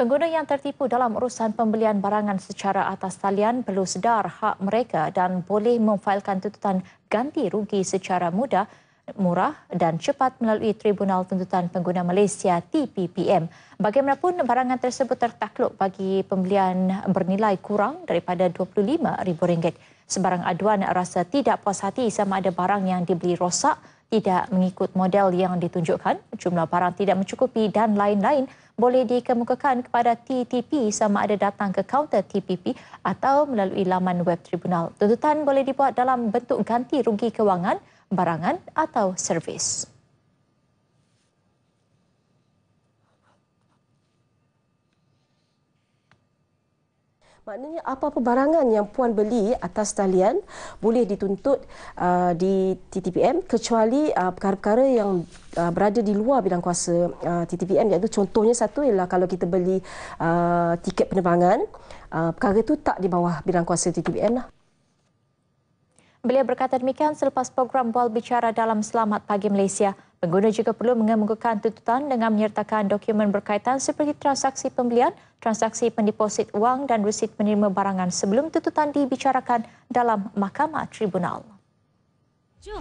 Pengguna yang tertipu dalam urusan pembelian barangan secara atas talian perlu sedar hak mereka dan boleh memfailkan tuntutan ganti rugi secara mudah, murah dan cepat melalui Tribunal Tuntutan Pengguna Malaysia TPPM. Bagaimanapun barangan tersebut tertakluk bagi pembelian bernilai kurang daripada RM25,000. Sebarang aduan rasa tidak puas hati sama ada barang yang dibeli rosak tidak mengikut model yang ditunjukkan, jumlah barang tidak mencukupi dan lain-lain boleh dikemukakan kepada TTP sama ada datang ke kaunter TPP atau melalui laman web tribunal. Tuntutan boleh dibuat dalam bentuk ganti rugi kewangan, barangan atau servis. Maknanya apa-apa barangan yang puan beli atas talian boleh dituntut uh, di TTPM kecuali uh, perkara-perkara yang uh, berada di luar bidang kuasa uh, TTPM iaitu contohnya satu ialah kalau kita beli uh, tiket penerbangan uh, perkara itu tak di bawah bidang kuasa TTPM lah. Beliau berkata demikian selepas program Bual Bicara dalam Selamat Pagi Malaysia. Pengguna juga perlu mengemukakan tuntutan dengan menyertakan dokumen berkaitan seperti transaksi pembelian, transaksi pendeposit wang dan resit penerima barangan sebelum tuntutan dibicarakan dalam Mahkamah Tribunal. Jom.